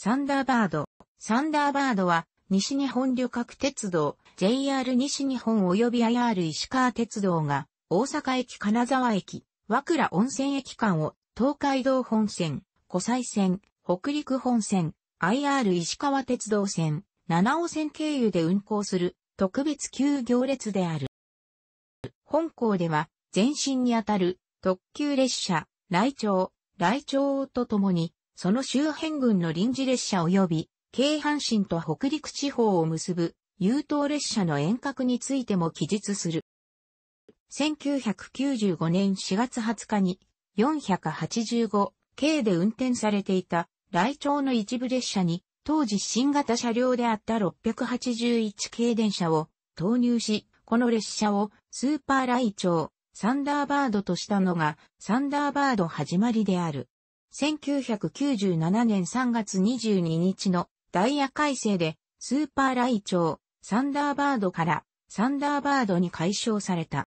サンダーバード。サンダーバードは、西日本旅客鉄道、JR 西日本及び IR 石川鉄道が、大阪駅金沢駅、和倉温泉駅間を、東海道本線、湖西線、北陸本線、IR 石川鉄道線、七尾線経由で運行する、特別急行列である。本校では、前身にあたる、特急列車、来庁、来庁とともに、その周辺群の臨時列車及び、京阪神と北陸地方を結ぶ、優等列車の遠隔についても記述する。1995年4月20日に、485、K で運転されていた、来町の一部列車に、当時新型車両であった681系電車を投入し、この列車をスーパー来町、サンダーバードとしたのが、サンダーバード始まりである。1997年3月22日のダイヤ改正でスーパーライチョウ、サンダーバードからサンダーバードに解消された。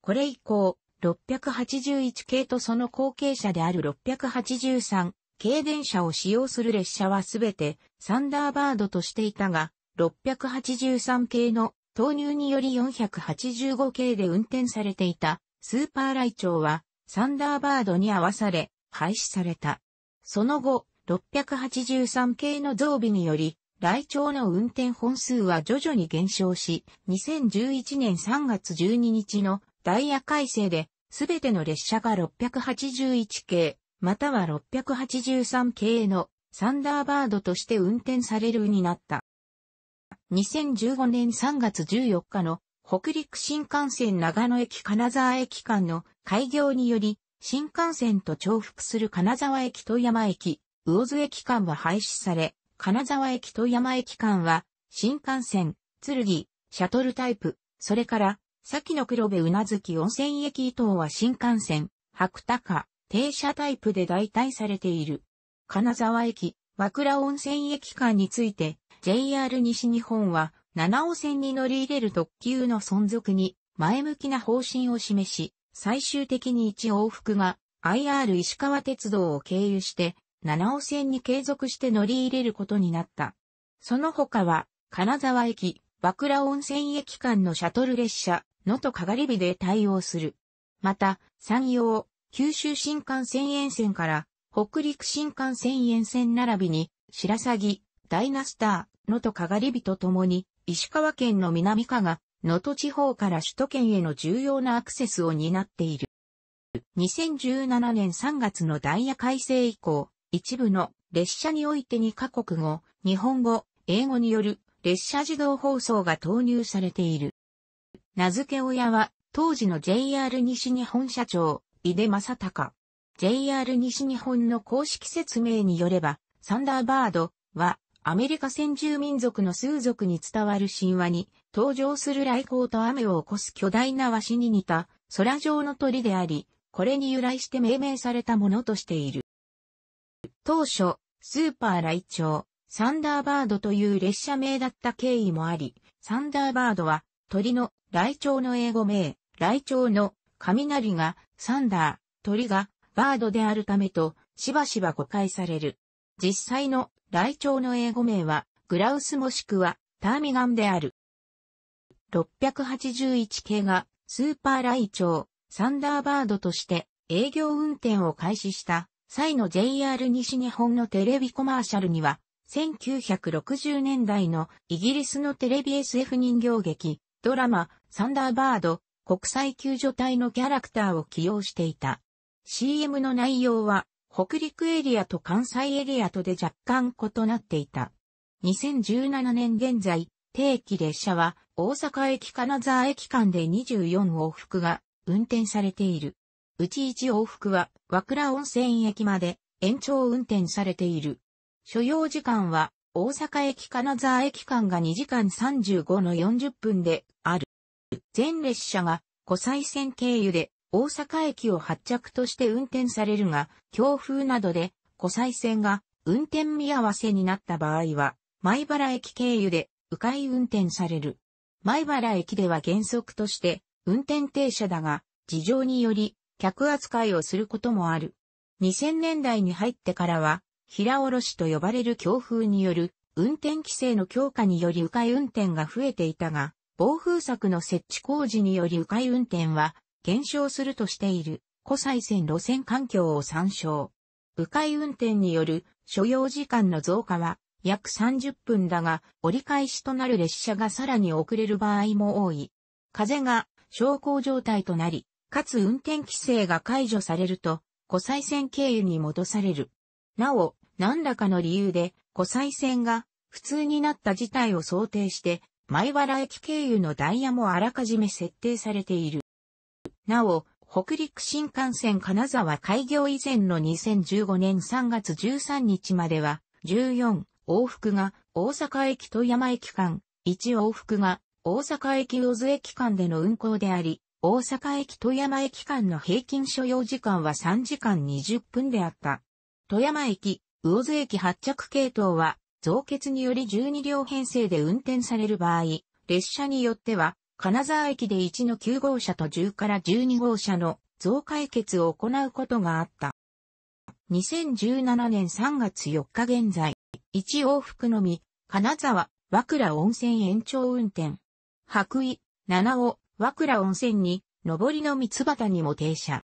これ以降、681系とその後継者である683系電車を使用する列車はすべてサンダーバードとしていたが、683系の投入により485系で運転されていたスーパーライチョウはサンダーバードに合わされ廃止された。その後、683系の増備により、来庁の運転本数は徐々に減少し、2011年3月12日のダイヤ改正で、すべての列車が681系、または683系のサンダーバードとして運転されるになった。2015年3月14日の北陸新幹線長野駅金沢駅間の開業により、新幹線と重複する金沢駅富山駅、魚津駅間は廃止され、金沢駅富山駅間は、新幹線、剣、シャトルタイプ、それから、先の黒部うなずき温泉駅以東は新幹線、白鷹、停車タイプで代替されている。金沢駅、和倉温泉駅間について、JR 西日本は、七尾線に乗り入れる特急の存続に、前向きな方針を示し、最終的に1往復が IR 石川鉄道を経由して七尾線に継続して乗り入れることになった。その他は、金沢駅、和倉温泉駅間のシャトル列車、能登かがり火で対応する。また、山陽、九州新幹線沿線から北陸新幹線沿線並びに、白鷺、ダイナスター、能登かがり火とともに、石川県の南加賀、能登地方から首都圏への重要なアクセスを担っている。2017年3月のダイヤ改正以降、一部の列車において2カ国語、日本語、英語による列車自動放送が投入されている。名付け親は、当時の JR 西日本社長、井出正隆。JR 西日本の公式説明によれば、サンダーバードは、アメリカ先住民族の数族に伝わる神話に、登場する雷光と雨を起こす巨大なワシに似た空状の鳥であり、これに由来して命名されたものとしている。当初、スーパー雷鳥、サンダーバードという列車名だった経緯もあり、サンダーバードは鳥の雷鳥の英語名、雷鳥の雷がサンダー、鳥がバードであるためとしばしば誤解される。実際の雷鳥の英語名はグラウスもしくはターミガンである。681系がスーパーライチョウ、サンダーバードとして営業運転を開始した際の JR 西日本のテレビコマーシャルには、1960年代のイギリスのテレビ SF 人形劇、ドラマ、サンダーバード、国際救助隊のキャラクターを起用していた。CM の内容は、北陸エリアと関西エリアとで若干異なっていた。2017年現在、定期列車は大阪駅金沢駅間で24往復が運転されている。うち1往復は和倉温泉駅まで延長運転されている。所要時間は大阪駅金沢駅間が2時間35の40分である。全列車が湖西線経由で大阪駅を発着として運転されるが、強風などで湖西線が運転見合わせになった場合は、米原駅経由で迂回運転される。前原駅では原則として運転停車だが、事情により客扱いをすることもある。2000年代に入ってからは、平下ろしと呼ばれる強風による運転規制の強化により迂回運転が増えていたが、暴風柵の設置工事により迂回運転は減少するとしている湖西線路線環境を参照。迂回運転による所要時間の増加は約30分だが、折り返しとなる列車がさらに遅れる場合も多い。風が昇降状態となり、かつ運転規制が解除されると、湖西線経由に戻される。なお、何らかの理由で、湖西線が普通になった事態を想定して、前原駅経由のダイヤもあらかじめ設定されている。なお、北陸新幹線金沢開業以前の2015年3月13日までは、14、往復が大阪駅富山駅間、1往復が大阪駅魚津駅間での運行であり、大阪駅富山駅間の平均所要時間は3時間20分であった。富山駅、魚津駅発着系統は、増結により12両編成で運転される場合、列車によっては、金沢駅で1の9号車と10から12号車の増解決を行うことがあった。2017年3月4日現在、1往復のみ、金沢、和倉温泉延長運転。白衣、七尾、和倉温泉に、上りの三つ畑にも停車。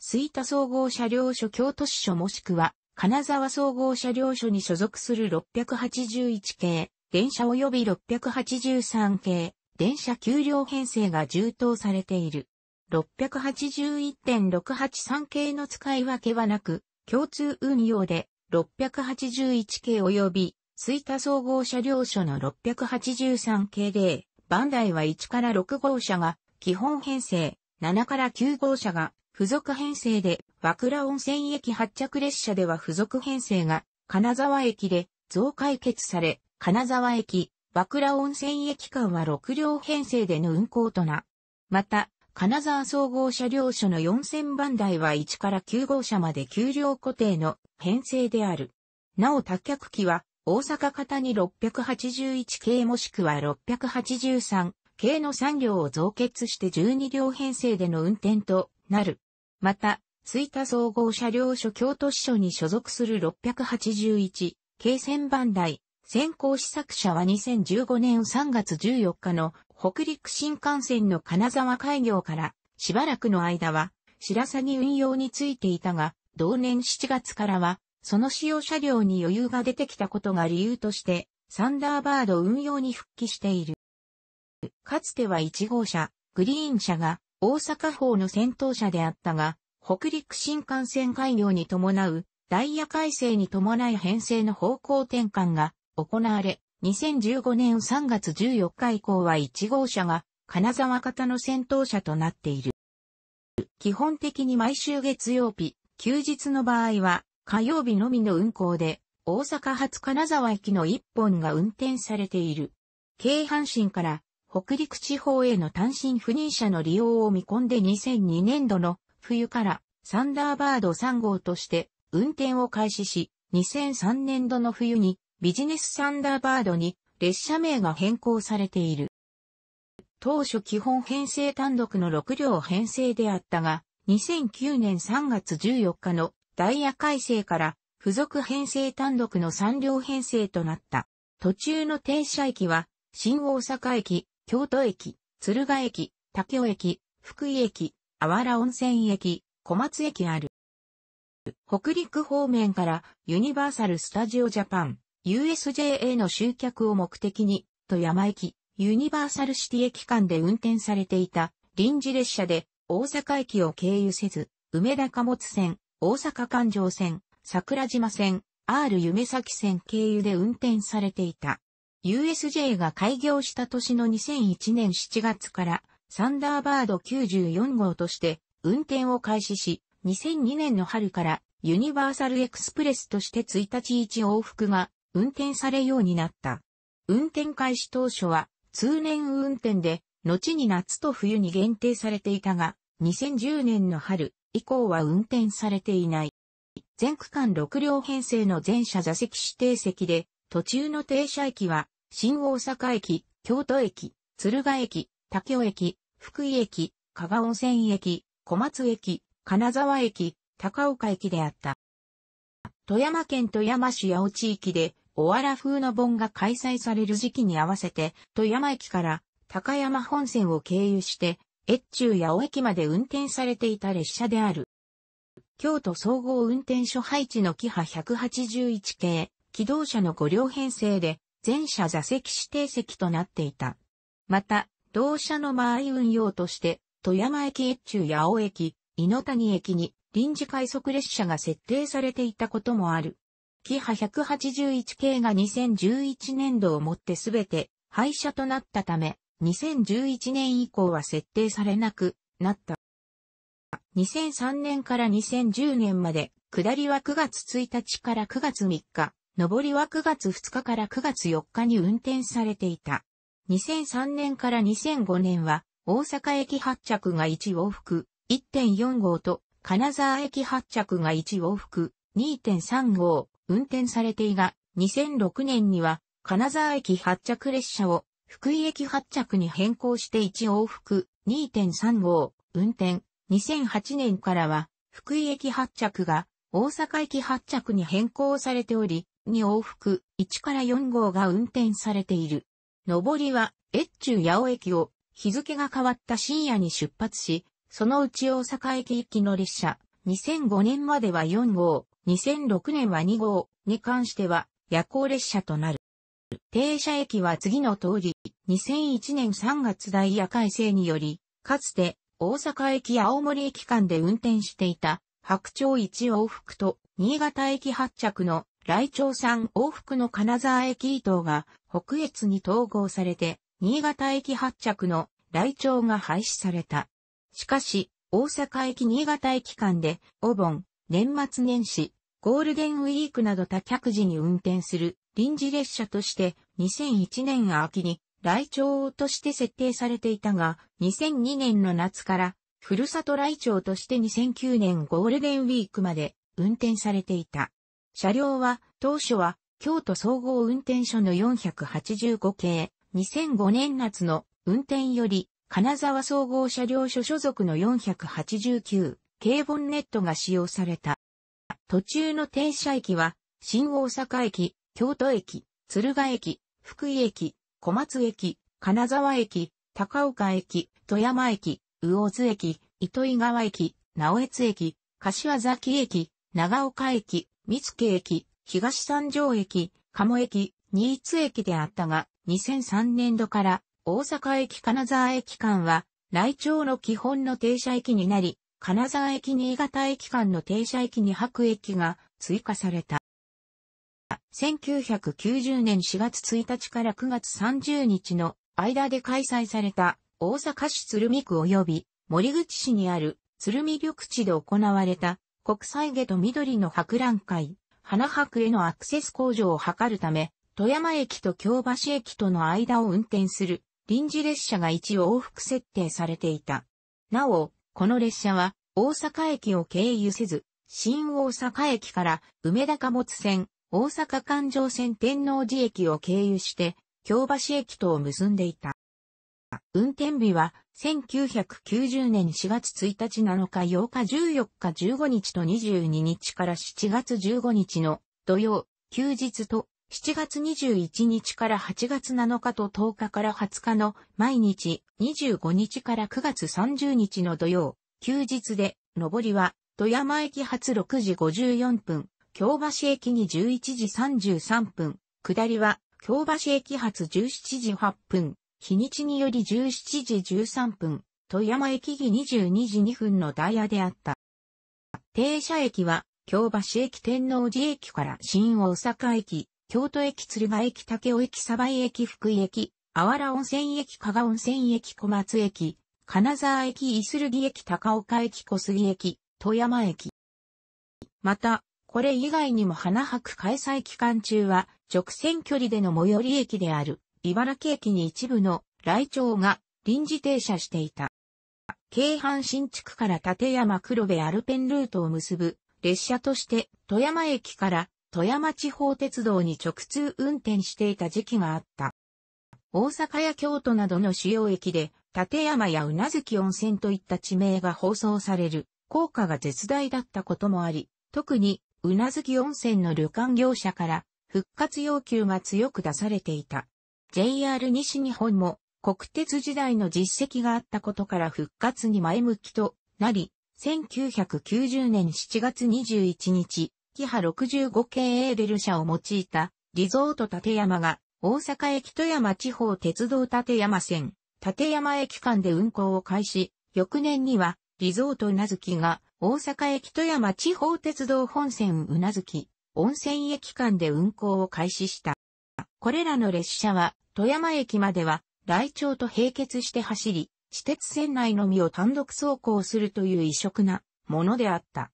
吹田総合車両所京都市所もしくは、金沢総合車両所に所属する681系、電車及び683系、電車給料編成が充当されている。681.683系の使い分けはなく、共通運用で681系及び、水田総合車両所の683系で、バンダイは1から6号車が基本編成、7から9号車が付属編成で、和倉温泉駅発着列車では付属編成が金沢駅で増解決され、金沢駅、和倉温泉駅間は6両編成での運行とな。また、金沢総合車両所の4000番台は1から9号車まで給料固定の編成である。なお多脚機は大阪型に681系もしくは683系の3両を増結して12両編成での運転となる。また、吹田総合車両所京都支所に所属する681系1000番台先行試作車は2015年3月14日の北陸新幹線の金沢開業からしばらくの間は白鷺運用についていたが、同年7月からは、その使用車両に余裕が出てきたことが理由として、サンダーバード運用に復帰している。かつては1号車、グリーン車が大阪方の先頭車であったが、北陸新幹線開業に伴うダイヤ改正に伴い編成の方向転換が行われ、2015年3月14日以降は1号車が金沢型の先頭車となっている。基本的に毎週月曜日、休日の場合は火曜日のみの運行で大阪発金沢駅の1本が運転されている。京阪神から北陸地方への単身赴任者の利用を見込んで2002年度の冬からサンダーバード3号として運転を開始し、2003年度の冬にビジネスサンダーバードに列車名が変更されている。当初基本編成単独の6両編成であったが、2009年3月14日のダイヤ改正から付属編成単独の3両編成となった。途中の停車駅は、新大阪駅、京都駅、敦賀駅、竹尾駅、福井駅、あわら温泉駅、小松駅ある。北陸方面からユニバーサル・スタジオ・ジャパン、USJA の集客を目的に、富山駅、ユニバーサルシティ駅間で運転されていた臨時列車で大阪駅を経由せず、梅田貨物線、大阪環状線、桜島線、R 夢崎線経由で運転されていた。USJ が開業した年の2001年7月からサンダーバード94号として運転を開始し、2002年の春からユニバーサルエクスプレスとして1日1往復が運転されようになった。運転開始当初は通年運転で、後に夏と冬に限定されていたが、2010年の春以降は運転されていない。全区間6両編成の全車座席指定席で、途中の停車駅は、新大阪駅、京都駅、鶴ヶ駅、竹尾駅、福井駅、加賀温泉駅、小松駅、金沢駅、高岡駅であった。富山県富山市八尾地域で、おわら風の盆が開催される時期に合わせて、富山駅から高山本線を経由して、越中八尾駅まで運転されていた列車である。京都総合運転所配置のキハ181系、機動車の5両編成で、全車座席指定席となっていた。また、同車の間合い運用として、富山駅越中八尾駅、猪谷駅に臨時快速列車が設定されていたこともある。キハ181系が2011年度をもってすべて廃車となったため、2011年以降は設定されなくなった。2003年から2010年まで、下りは9月1日から9月3日、上りは9月2日から9月4日に運転されていた。2003年から2005年は、大阪駅発着が1往復、1.4号と、金沢駅発着が1往復、2.35運転されていが、2006年には金沢駅発着列車を福井駅発着に変更して1往復2.35運転。2008年からは福井駅発着が大阪駅発着に変更されており、2往復1から4号が運転されている。上りは越中八尾駅を日付が変わった深夜に出発し、そのうち大阪駅行きの列車、2005年までは4号、2006年は2号に関しては夜行列車となる。停車駅は次の通り、2001年3月ダイヤ改正により、かつて大阪駅青森駅間で運転していた白鳥1往復と新潟駅発着の来鳥山往復の金沢駅移動が北越に統合されて、新潟駅発着の来鳥が廃止された。しかし、大阪駅新潟駅間で、お盆、年末年始、ゴールデンウィークなど多客時に運転する臨時列車として2001年秋に来庁として設定されていたが、2002年の夏から、ふるさと来庁として2009年ゴールデンウィークまで運転されていた。車両は、当初は、京都総合運転所の485系、2005年夏の運転より金沢総合車両所所属の489、軽ボンネットが使用された。途中の停車駅は、新大阪駅、京都駅、鶴ヶ駅、福井駅、小松駅、金沢駅、高岡駅、富山駅、魚津駅、糸井川駅、直江津駅、柏崎駅、長岡駅、三月駅、東三条駅、鴨駅、新津駅であったが、2003年度から大阪駅金沢駅間は、来町の基本の停車駅になり、金沢駅新潟駅間の停車駅にく駅が追加された。1990年4月1日から9月30日の間で開催された大阪市鶴見区及び森口市にある鶴見緑地で行われた国際下と緑の博覧会、花博へのアクセス向上を図るため、富山駅と京橋駅との間を運転する臨時列車が1往復設定されていた。なお、この列車は大阪駅を経由せず、新大阪駅から梅田貨物線、大阪環状線天王寺駅を経由して、京橋駅とを結んでいた。運転日は1990年4月1日7日8日14日15日と22日から7月15日の土曜、休日と7月21日から8月7日と10日から20日の毎日、25日から9月30日の土曜、休日で、上りは、富山駅発6時54分、京橋駅に11時33分、下りは、京橋駅発17時8分、日にちにより17時13分、富山駅に22時2分のダイヤであった。停車駅は、京橋駅天王寺駅から新大阪駅、京都駅鶴ヶ駅竹尾駅鯖江駅福井駅、あわら温泉駅加賀温泉駅小松駅、金沢駅伊鶴木駅高岡駅小杉駅、富山駅。また、これ以外にも花博開催期間中は、直線距離での最寄り駅である、茨城駅に一部の来庁が臨時停車していた。京阪新地区から立山黒部アルペンルートを結ぶ列車として富山駅から富山地方鉄道に直通運転していた時期があった。大阪や京都などの主要駅で、立山や宇奈月温泉といった地名が放送される、効果が絶大だったこともあり、特に、宇奈月温泉の旅館業者から、復活要求が強く出されていた。JR 西日本も、国鉄時代の実績があったことから復活に前向きとなり、1990年7月21日、キハ65系エーデル車を用いたリゾート立山が大阪駅富山地方鉄道立山線立山駅間で運行を開始、翌年にはリゾートうなずきが大阪駅富山地方鉄道本線宇な月、温泉駅間で運行を開始した。これらの列車は富山駅までは来町と並結して走り、私鉄線内のみを単独走行するという異色なものであった。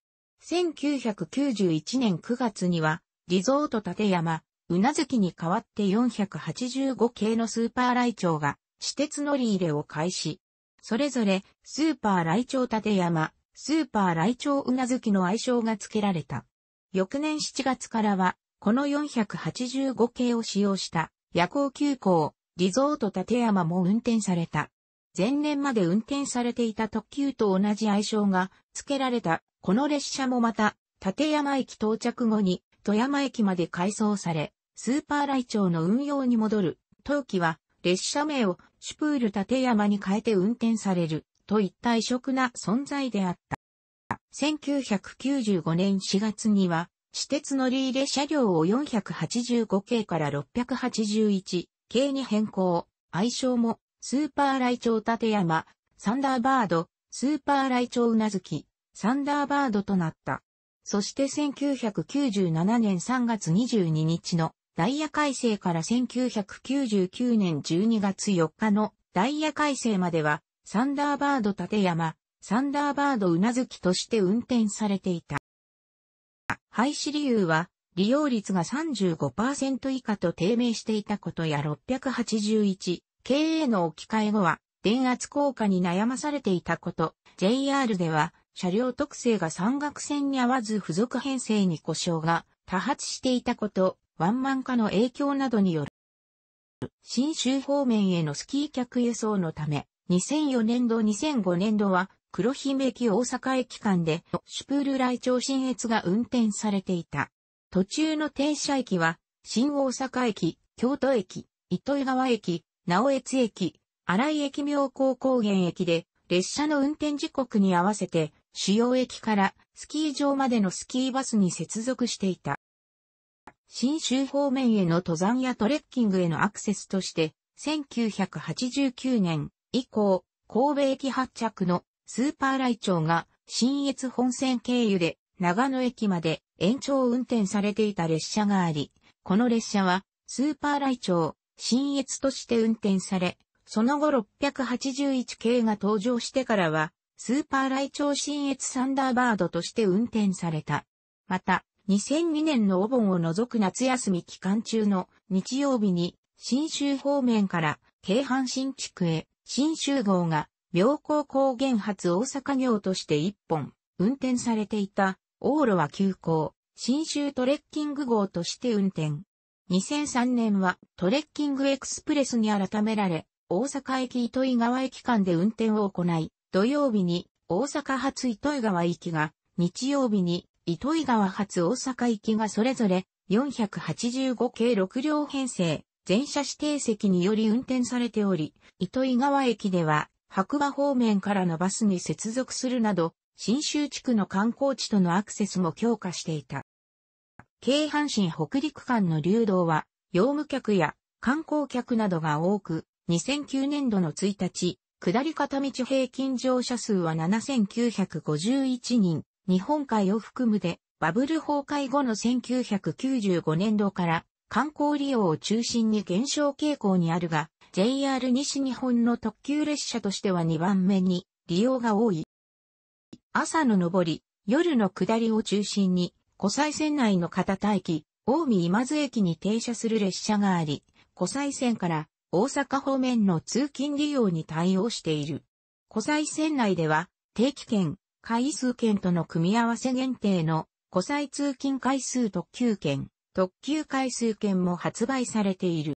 1991年9月には、リゾート立山、うなずきに代わって485系のスーパー来庁が、私鉄乗り入れを開始。それぞれ、スーパー来庁立山、スーパー来庁うなずきの愛称が付けられた。翌年7月からは、この485系を使用した夜行急行、リゾート立山も運転された。前年まで運転されていた特急と同じ愛称が付けられたこの列車もまた、立山駅到着後に、富山駅まで改装され、スーパーライチョウの運用に戻る、当期は、列車名をシュプール立山に変えて運転される、といった異色な存在であった。1995年4月には、私鉄乗り入れ車両を485系から681系に変更、愛称も、スーパーライチョウ立山、サンダーバード、スーパーライチョウうなずき、サンダーバードとなった。そして1997年3月22日のダイヤ改正から1999年12月4日のダイヤ改正までは、サンダーバード立山、サンダーバードうなずきとして運転されていた。廃止理由は、利用率が35%以下と低迷していたことや681、経営の置き換え後は、電圧効果に悩まされていたこと、JR では、車両特性が山岳線に合わず付属編成に故障が多発していたこと、ワンマン化の影響などによる。新州方面へのスキー客輸送のため、2004年度2005年度は黒姫駅大阪駅間でシュプール来町新越が運転されていた。途中の停車駅は新大阪駅、京都駅、糸魚川駅、直江津駅、新井駅明高高原駅で列車の運転時刻に合わせて主要駅からスキー場までのスキーバスに接続していた。新州方面への登山やトレッキングへのアクセスとして、1989年以降、神戸駅発着のスーパーライチョウが新越本線経由で長野駅まで延長運転されていた列車があり、この列車はスーパーライチョウ、新越として運転され、その後681系が登場してからはスーパーライチョウ新越サンダーバードとして運転された。また、2002年のお盆を除く夏休み期間中の日曜日に、新州方面から京阪新地区へ、新州号が、妙高高原発大阪行として1本、運転されていた、往路は急行、新州トレッキング号として運転。2003年はトレッキングエクスプレスに改められ、大阪駅糸魚川駅間で運転を行い、土曜日に大阪発糸魚川行きが、日曜日に糸魚川発大阪行きがそれぞれ485系6両編成、全車指定席により運転されており、糸魚川駅では白馬方面からのバスに接続するなど、新州地区の観光地とのアクセスも強化していた。京阪神北陸間の流動は、用務客や観光客などが多く、2009年度の1日、下り片道平均乗車数は7951人、日本海を含むで、バブル崩壊後の1995年度から観光利用を中心に減少傾向にあるが、JR 西日本の特急列車としては2番目に利用が多い。朝の上り、夜の下りを中心に、湖西線内の片田駅、大見今津駅に停車する列車があり、湖西線から大阪方面の通勤利用に対応している。湖西線内では、定期券、回数券との組み合わせ限定の湖西通勤回数特急券、特急回数券も発売されている。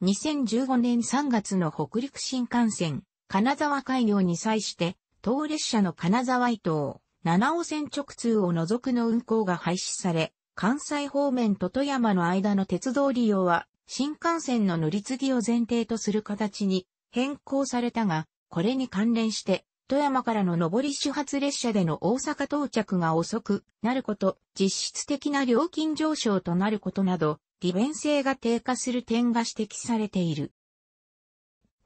2015年3月の北陸新幹線、金沢開業に際して、当列車の金沢伊東、七尾線直通を除くの運行が廃止され、関西方面と富山の間の鉄道利用は新幹線の乗り継ぎを前提とする形に変更されたが、これに関連して、富山からの上り始発列車での大阪到着が遅くなること、実質的な料金上昇となることなど、利便性が低下する点が指摘されている。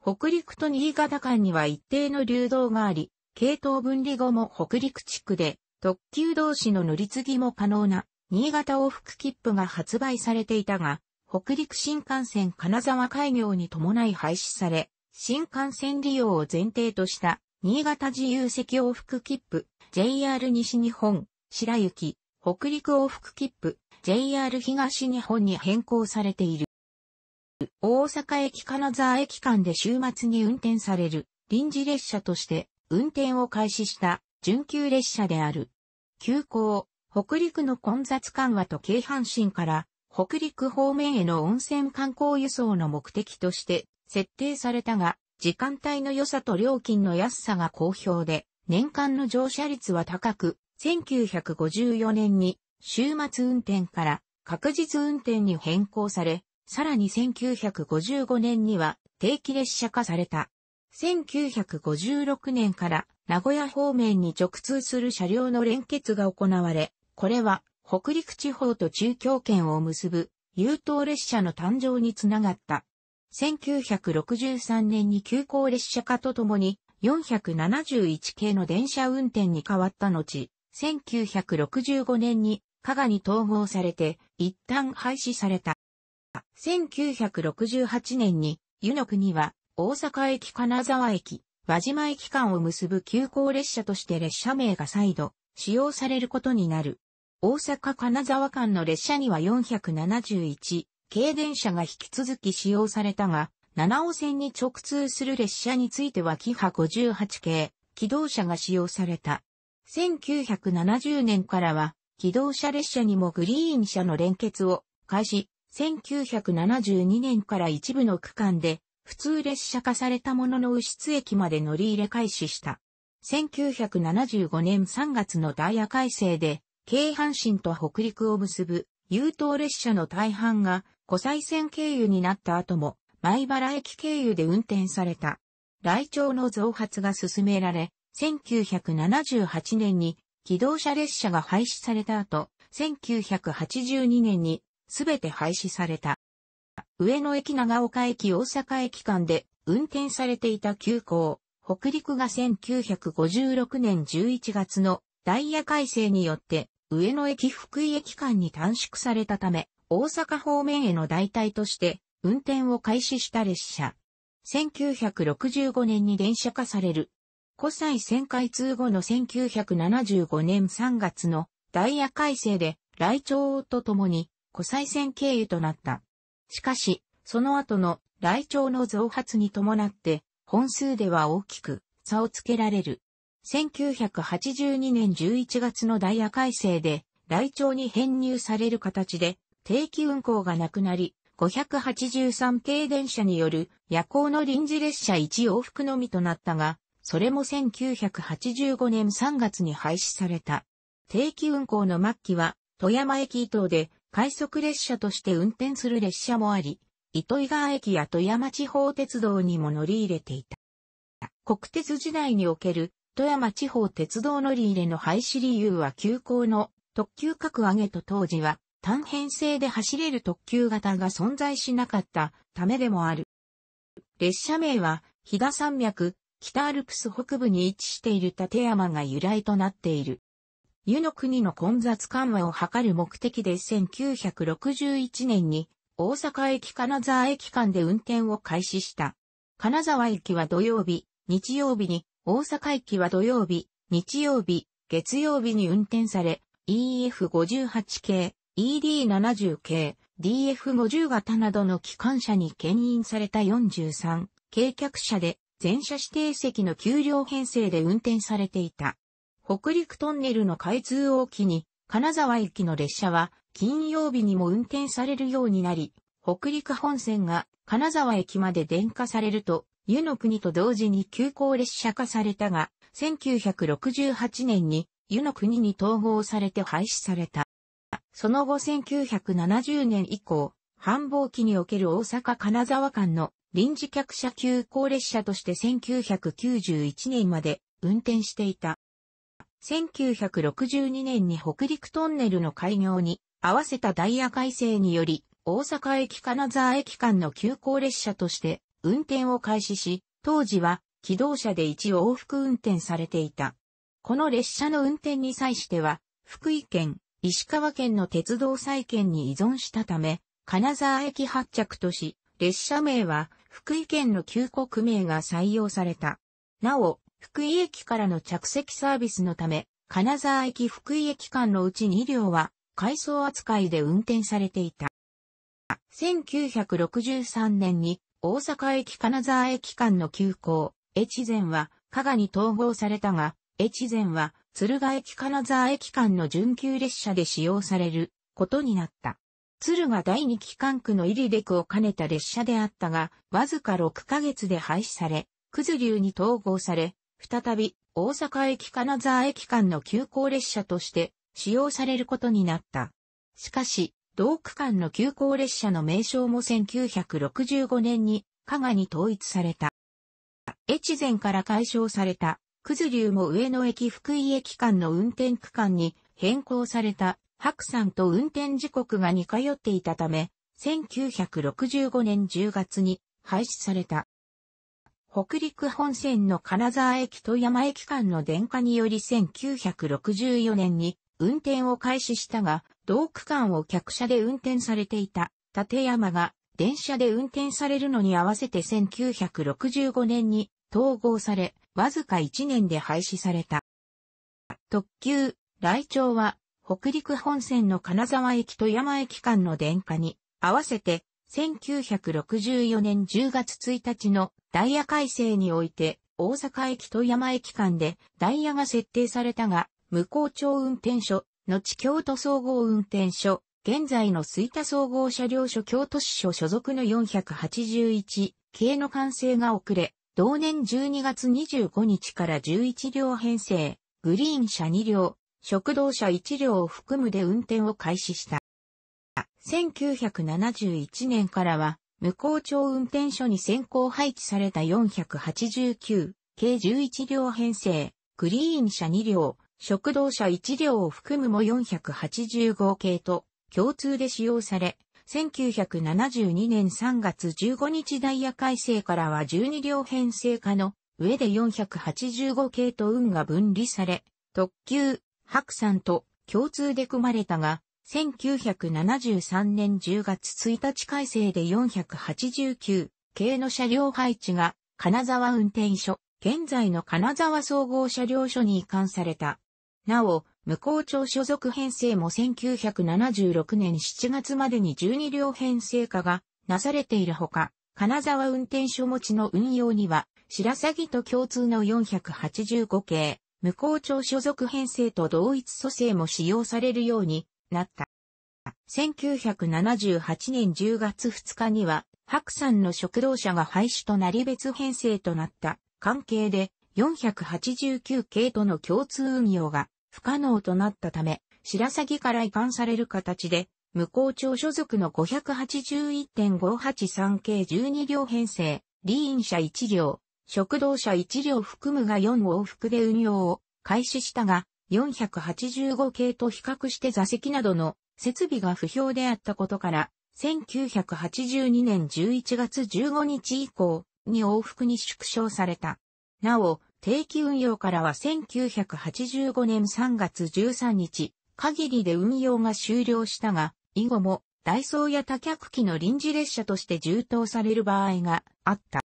北陸と新潟間には一定の流動があり、系統分離後も北陸地区で特急同士の乗り継ぎも可能な新潟往復切符が発売されていたが、北陸新幹線金沢開業に伴い廃止され、新幹線利用を前提とした新潟自由席往復切符、JR 西日本、白雪、北陸往復切符、JR 東日本に変更されている。大阪駅金沢駅間で週末に運転される臨時列車として運転を開始した準急列車である。急行、北陸の混雑緩和と京阪神から北陸方面への温泉観光輸送の目的として設定されたが、時間帯の良さと料金の安さが好評で、年間の乗車率は高く、1954年に週末運転から確実運転に変更され、さらに1955年には定期列車化された。1956年から名古屋方面に直通する車両の連結が行われ、これは北陸地方と中京圏を結ぶ、優等列車の誕生につながった。1963年に急行列車化とともに、471系の電車運転に変わった後、1965年に、加賀に統合されて、一旦廃止された。1968年に、湯の国は、大阪駅金沢駅、輪島駅間を結ぶ急行列車として列車名が再度、使用されることになる。大阪金沢間の列車には471、軽電車が引き続き使用されたが、七尾線に直通する列車についてはキハ58系、機動車が使用された。1970年からは、機動車列車にもグリーン車の連結を開始、1972年から一部の区間で、普通列車化されたものの右室駅まで乗り入れ開始した。1975年3月のダイヤ改正で、京阪神と北陸を結ぶ、優等列車の大半が、湖西線経由になった後も、前原駅経由で運転された。来庁の増発が進められ、1978年に機動車列車が廃止された後、1982年にすべて廃止された。上野駅長岡駅大阪駅間で運転されていた急行、北陸が1956年11月のダイヤ改正によって上野駅福井駅間に短縮されたため、大阪方面への代替として運転を開始した列車。1965年に電車化される。古西線開通後の1975年3月のダイヤ改正で来庁とともに古西線経由となった。しかし、その後の来庁の増発に伴って本数では大きく差をつけられる。1982年11月のダイヤ改正で、来庁に編入される形で、定期運行がなくなり、583系電車による夜行の臨時列車1往復のみとなったが、それも1985年3月に廃止された。定期運行の末期は、富山駅伊東で快速列車として運転する列車もあり、糸魚川駅や富山地方鉄道にも乗り入れていた。国鉄時代における富山地方鉄道乗り入れの廃止理由は急行の特急格上げと当時は単編成で走れる特急型が存在しなかったためでもある。列車名は、飛騨山脈、北アルプス北部に位置している立山が由来となっている。湯の国の混雑緩和を図る目的で1961年に大阪駅金沢駅間で運転を開始した。金沢駅は土曜日、日曜日に大阪駅は土曜日、日曜日、月曜日に運転され、EF58 系、ED70 系、DF50 型などの機関車に牽引された43、軽客車で、全車指定席の給料編成で運転されていた。北陸トンネルの開通を機に、金沢駅の列車は金曜日にも運転されるようになり、北陸本線が金沢駅まで電化されると、湯の国と同時に急行列車化されたが、1968年に湯の国に統合されて廃止された。その後1970年以降、繁忙期における大阪金沢間の臨時客車急行列車として1991年まで運転していた。1962年に北陸トンネルの開業に合わせたダイヤ改正により、大阪駅金沢駅間の急行列車として運転を開始し、当時は機動車で一往復運転されていた。この列車の運転に際しては、福井県、石川県の鉄道再建に依存したため、金沢駅発着とし、列車名は福井県の旧国名が採用された。なお、福井駅からの着席サービスのため、金沢駅福井駅間のうち2両は、改装扱いで運転されていた。1963年に大阪駅金沢駅間の急行、越前は、加賀に統合されたが、越前は、敦賀駅金沢駅間の準急列車で使用されることになった。敦賀第二機関区の入りデ区を兼ねた列車であったが、わずか6ヶ月で廃止され、九頭流に統合され、再び大阪駅金沢駅間の急行列車として使用されることになった。しかし、同区間の急行列車の名称も1965年に加賀に統一された。越前から解消された、九頭竜も上野駅福井駅間の運転区間に変更された、白山と運転時刻が似通っていたため、1965年10月に廃止された。北陸本線の金沢駅と山駅間の電化により1964年に運転を開始したが、同区間を客車で運転されていた立山が電車で運転されるのに合わせて1965年に統合され、わずか1年で廃止された。特急、来庁は北陸本線の金沢駅と山駅間の電化に合わせて1964年10月1日のダイヤ改正において大阪駅と山駅間でダイヤが設定されたが向こ町運転所、後京都総合運転所、現在の水田総合車両所京都市所所属の481系の完成が遅れ、同年12月25日から11両編成、グリーン車2両、食堂車1両を含むで運転を開始した。1971年からは、向こう町運転所に先行配置された489、計11両編成、グリーン車2両、食堂車1両を含むも485系と共通で使用され、1972年3月15日ダイヤ改正からは12両編成化の上で485系と運が分離され、特急、白山と共通で組まれたが、1973年10月1日改正で489系の車両配置が金沢運転所、現在の金沢総合車両所に移管された。なお、無効調所属編成も1976年7月までに12両編成化がなされているほか、金沢運転所持ちの運用には、白鷺と共通の485系、無効調所属編成と同一組成も使用されるようになった。1978年10月2日には、白山の食堂車が廃止となり別編成となった関係で、489系との共通運用が不可能となったため、白鷺から移管される形で、無効庁所属の581.583系12両編成、リーン車1両、食堂車1両含むが4往復で運用を開始したが、485系と比較して座席などの設備が不評であったことから、1982年11月15日以降に往復に縮小された。なお、定期運用からは1985年3月13日、限りで運用が終了したが、以後も、ダイソーや多客機の臨時列車として充当される場合があった。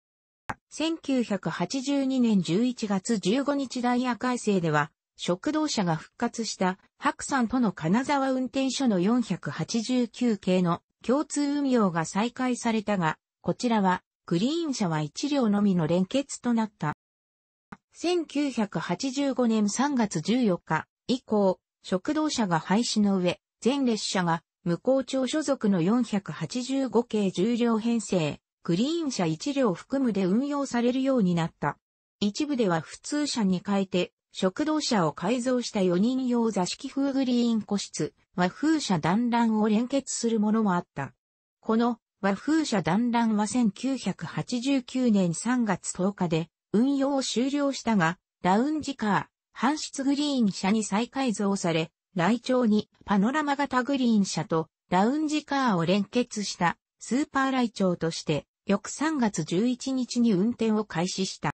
1982年11月15日ダイヤ改正では、食堂車が復活した白山との金沢運転所の489系の共通運用が再開されたが、こちらはグリーン車は1両のみの連結となった。1985年3月14日以降、食堂車が廃止の上、全列車が無校庁所属の485系重量編成、グリーン車1両含むで運用されるようになった。一部では普通車に変えて、食堂車を改造した4人用座敷風グリーン個室、和風車団らんを連結するものもあった。この和風車団らんは1989年3月10日で運用を終了したが、ラウンジカー、搬出グリーン車に再改造され、来庁にパノラマ型グリーン車とラウンジカーを連結したスーパー来庁として、翌3月11日に運転を開始した。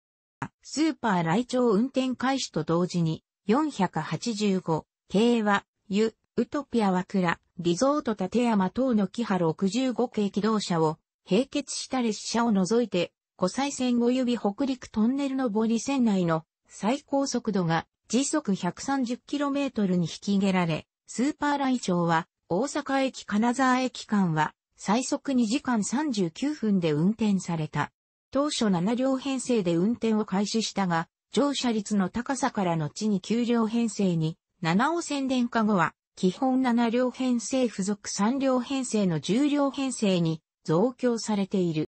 スーパー来庁運転開始と同時に、485、京和、湯、ウトピアクラ、リゾート立山等のキハ65系機動車を、並結した列車を除いて湖西線及び北陸トンネルの堀線内の最高速度が時速 130km に引き上げられ、スーパーライチョウは大阪駅金沢駅間は最速2時間39分で運転された。当初7両編成で運転を開始したが、乗車率の高さから後に9両編成に、7尾宣伝化後は、基本7両編成付属3両編成の10両編成に増強されている。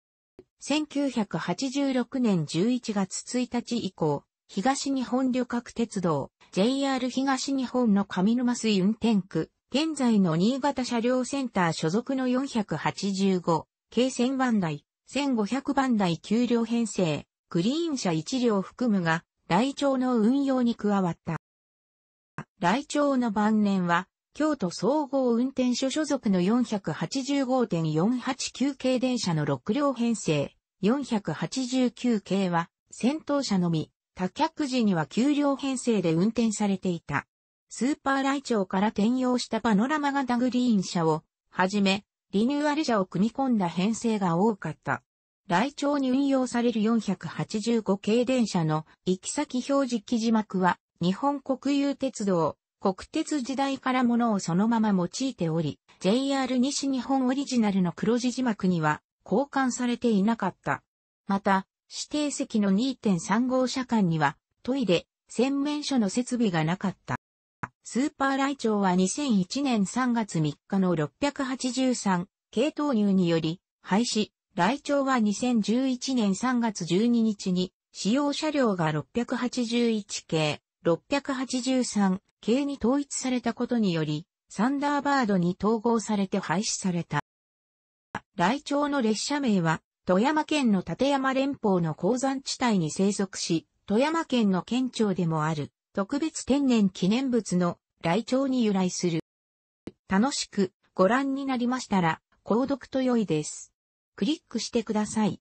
1986年11月1日以降、東日本旅客鉄道、JR 東日本の上沼水運転区、現在の新潟車両センター所属の485、京千番台、1500番台給料編成、グリーン車1両含むが、来庁の運用に加わった。来庁の晩年は、京都総合運転所所属の485.489系電車の6両編成、489系は、先頭車のみ、多客時には9両編成で運転されていた。スーパーライチョウから転用したパノラマ型グリーン車を、はじめ、リニューアル車を組み込んだ編成が多かった。ライチョウに運用される485系電車の行き先表示記事幕は、日本国有鉄道、国鉄時代からものをそのまま用いており、JR 西日本オリジナルの黒字字幕には交換されていなかった。また、指定席の2.3号車間にはトイレ、洗面所の設備がなかった。スーパーライチョウは2001年3月3日の683系投入により廃止。ライチョウは2011年3月12日に使用車両が681系、683、系に統一されたことにより、サンダーバードに統合されて廃止された。雷鳥の列車名は、富山県の立山連峰の鉱山地帯に生息し、富山県の県庁でもある、特別天然記念物の雷鳥に由来する。楽しくご覧になりましたら、購読と良いです。クリックしてください。